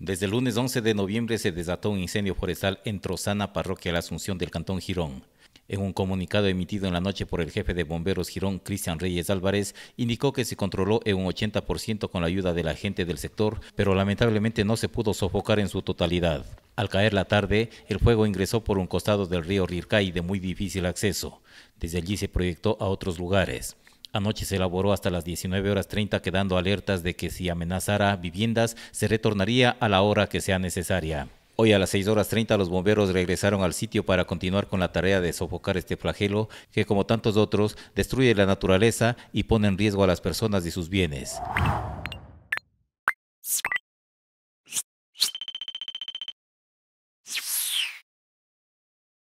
Desde el lunes 11 de noviembre se desató un incendio forestal en Trozana, parroquia la Asunción del Cantón Girón. En un comunicado emitido en la noche por el jefe de bomberos Girón, Cristian Reyes Álvarez, indicó que se controló en un 80% con la ayuda de la gente del sector, pero lamentablemente no se pudo sofocar en su totalidad. Al caer la tarde, el fuego ingresó por un costado del río Rircay de muy difícil acceso. Desde allí se proyectó a otros lugares. Anoche se elaboró hasta las 19 horas 30 quedando alertas de que si amenazara viviendas se retornaría a la hora que sea necesaria. Hoy a las 6 horas 30 los bomberos regresaron al sitio para continuar con la tarea de sofocar este flagelo que como tantos otros destruye la naturaleza y pone en riesgo a las personas y sus bienes.